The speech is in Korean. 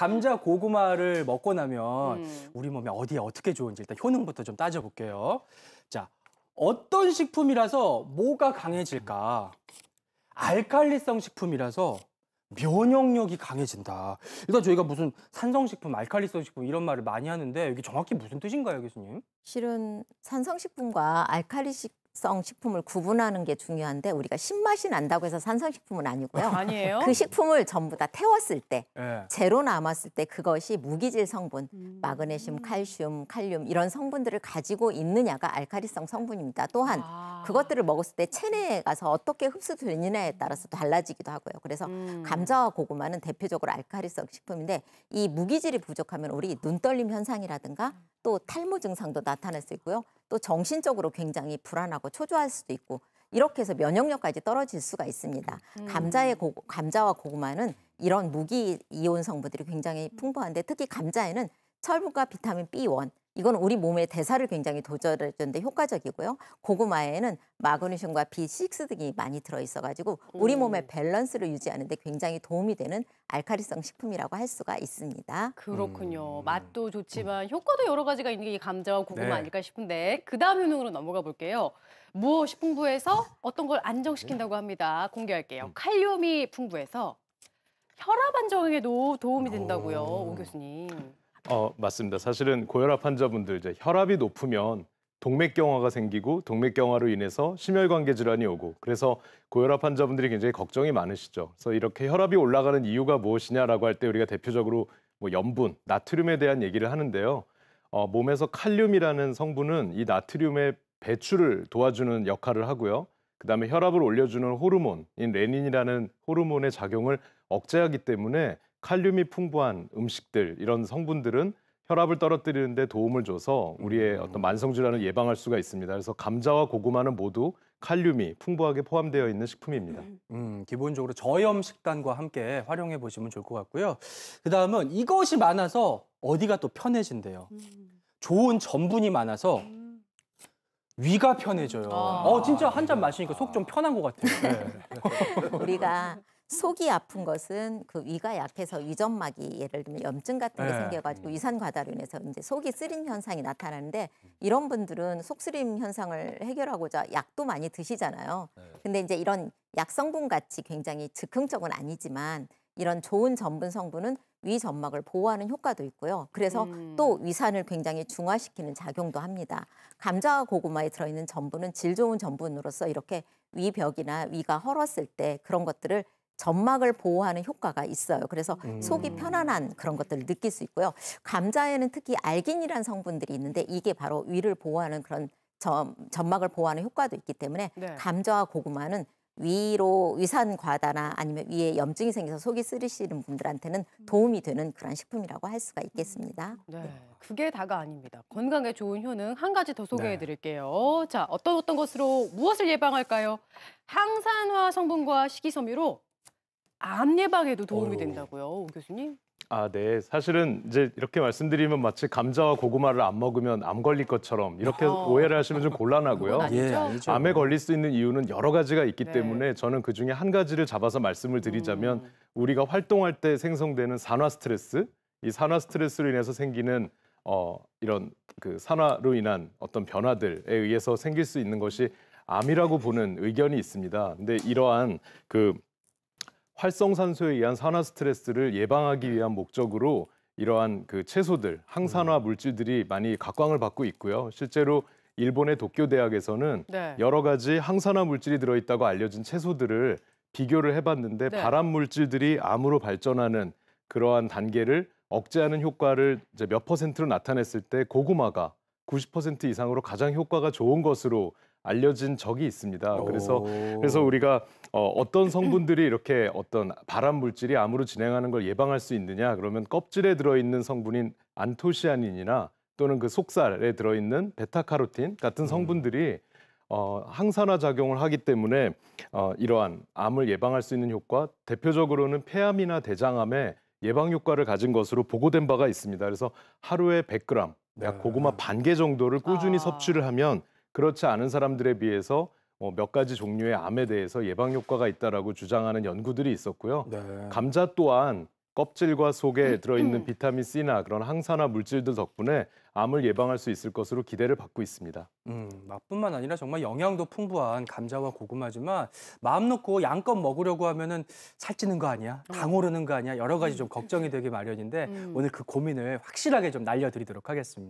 감자 고구마를 먹고 나면 음. 우리 몸에 어디에 어떻게 좋은지 일단 효능부터 좀 따져볼게요. 자, 어떤 식품이라서 뭐가 강해질까? 알칼리성 식품이라서 면역력이 강해진다. 일단 저희가 무슨 산성식품, 알칼리성식품 이런 말을 많이 하는데 이게 정확히 무슨 뜻인가요, 교수님? 실은 산성식품과 알칼리식 성 식품을 구분하는 게 중요한데 우리가 신맛이 난다고 해서 산성식품은 아니고요. 아니에요? 그 식품을 전부 다 태웠을 때 네. 예. 제로 남았을 때 그것이 무기질 성분, 음. 마그네슘, 칼슘, 칼륨 이런 성분들을 가지고 있느냐가 알카리성 성분입니다. 또한 아. 그것들을 먹었을 때 체내에 가서 어떻게 흡수되느냐에 따라서 달라지기도 하고요. 그래서 음. 감자와 고구마는 대표적으로 알카리성 식품인데 이 무기질이 부족하면 우리 눈떨림 현상이라든가 또 탈모 증상도 나타날 수 있고요. 또 정신적으로 굉장히 불안하고 초조할 수도 있고 이렇게 해서 면역력까지 떨어질 수가 있습니다. 음. 감자의 고, 감자와 고구마는 이런 무기 이온 성분들이 굉장히 음. 풍부한데 특히 감자에는 철분과 비타민 B1, 이건 우리 몸의 대사를 굉장히 도전하는데 효과적이고요. 고구마에는 마그네슘과 B6 등이 많이 들어있어가지고 우리 몸의 밸런스를 유지하는 데 굉장히 도움이 되는 알카리성 식품이라고 할 수가 있습니다. 그렇군요. 음. 맛도 좋지만 효과도 여러 가지가 있는 게이 감자와 고구마 네. 아닐까 싶은데 그 다음 효능으로 넘어가 볼게요. 무어 식품부에서 어떤 걸 안정시킨다고 합니다. 공개할게요. 음. 칼륨이 풍부해서 혈압 안정에도 도움이 된다고요, 오, 오 교수님. 어, 맞습니다. 사실은 고혈압 환자분들 이제 혈압이 높으면 동맥경화가 생기고 동맥경화로 인해서 심혈관계 질환이 오고 그래서 고혈압 환자분들이 굉장히 걱정이 많으시죠. 그래서 이렇게 혈압이 올라가는 이유가 무엇이냐라고 할 때 우리가 대표적으로 뭐 염분, 나트륨에 대한 얘기를 하는데요. 어, 몸에서 칼륨이라는 성분은 이 나트륨의 배출을 도와주는 역할을 하고요. 그다음에 혈압을 올려주는 호르몬인 레닌이라는 호르몬의 작용을 억제하기 때문에 칼륨이 풍부한 음식들 이런 성분들은 혈압을 떨어뜨리는데 도움을 줘서 우리의 음. 어떤 만성 질환을 예방할 수가 있습니다. 그래서 감자와 고구마는 모두 칼륨이 풍부하게 포함되어 있는 식품입니다. 음. 음, 기본적으로 저염 식단과 함께 활용해 보시면 좋을 것 같고요. 그다음은 이것이 많아서 어디가 또 편해진대요. 음. 좋은 전분이 많아서 위가 편해져요. 아 어, 진짜 한잔 아. 마시니까 속 좀 편한 것 같아요. 네. 우리가 속이 아픈 것은 그 위가 약해서 위점막이 예를 들면 염증 같은 게 네. 생겨가지고 음. 위산 과다로 인해서 이제 속이 쓰린 현상이 나타나는데 이런 분들은 속쓰림 현상을 해결하고자 약도 많이 드시잖아요. 네. 근데 이제 이런 약 성분 같이 굉장히 즉흥적은 아니지만 이런 좋은 전분 성분은 위 점막을 보호하는 효과도 있고요. 그래서 음. 또 위산을 굉장히 중화시키는 작용도 합니다. 감자와 고구마에 들어있는 전분은 질 좋은 전분으로서 이렇게 위벽이나 위가 헐었을 때 그런 것들을 점막을 보호하는 효과가 있어요. 그래서 음. 속이 편안한 그런 것들을 느낄 수 있고요. 감자에는 특히 알긴이라는 성분들이 있는데 이게 바로 위를 보호하는 그런 점, 점막을 보호하는 효과도 있기 때문에 네. 감자와 고구마는 위로 위산 과다나 아니면 위에 염증이 생겨서 속이 쓰리시는 분들한테는 음. 도움이 되는 그런 식품이라고 할 수가 있겠습니다. 음. 네. 네, 그게 다가 아닙니다. 건강에 좋은 효능 한 가지 더 소개해 네. 드릴게요. 네. 자, 어떤 어떤 것으로 무엇을 예방할까요? 항산화 성분과 식이섬유로 암 예방에도 도움이 된다고요, 교수님? 아, 네. 사실은 이제 이렇게 말씀드리면 마치 감자와 고구마를 안 먹으면 암 걸릴 것처럼 이렇게 어. 오해를 하시면 좀 곤란하고요. 예, 암에 걸릴 수 있는 이유는 여러 가지가 있기 네. 때문에 저는 그 중에 한 가지를 잡아서 말씀을 드리자면 음. 우리가 활동할 때 생성되는 산화 스트레스, 이 산화 스트레스로 인해서 생기는 어, 이런 그 산화로 인한 어떤 변화들에 의해서 생길 수 있는 것이 암이라고 보는 의견이 있습니다. 근데 이러한 그 활성산소에 의한 산화 스트레스를 예방하기 위한 목적으로 이러한 그 채소들, 항산화 음. 물질들이 많이 각광을 받고 있고요. 실제로 일본의 도쿄 대학에서는 네. 여러 가지 항산화 물질이 들어있다고 알려진 채소들을 비교를 해봤는데 네. 발암 물질들이 암으로 발전하는 그러한 단계를 억제하는 효과를 이제 몇 퍼센트로 나타냈을 때 고구마가 90% 이상으로 가장 효과가 좋은 것으로 알려진 적이 있습니다. 그래서 그래서 우리가 어, 어떤 성분들이 이렇게 어떤 발암 물질이 암으로 진행하는 걸 예방할 수 있느냐 그러면 껍질에 들어 있는 성분인 안토시아닌이나 또는 그 속살에 들어 있는 베타카로틴 같은 음. 성분들이 어, 항산화 작용을 하기 때문에 어, 이러한 암을 예방할 수 있는 효과 대표적으로는 폐암이나 대장암에 예방 효과를 가진 것으로 보고된 바가 있습니다. 그래서 하루에 100g 약 네. 고구마 반 개 정도를 꾸준히 아. 섭취를 하면 그렇지 않은 사람들에 비해서 뭐 몇 가지 종류의 암에 대해서 예방 효과가 있다라고 주장하는 연구들이 있었고요. 네. 감자 또한 껍질과 속에 음. 들어있는 음. 비타민 C나 그런 항산화 물질들 덕분에 암을 예방할 수 있을 것으로 기대를 받고 있습니다. 음, 맛뿐만 아니라 정말 영양도 풍부한 감자와 고구마지만 마음 놓고 양껏 먹으려고 하면은 살찌는 거 아니야? 당 음. 오르는 거 아니야? 여러 가지 좀 걱정이 되기 마련인데 오늘 그 고민을 확실하게 좀 날려드리도록 하겠습니다.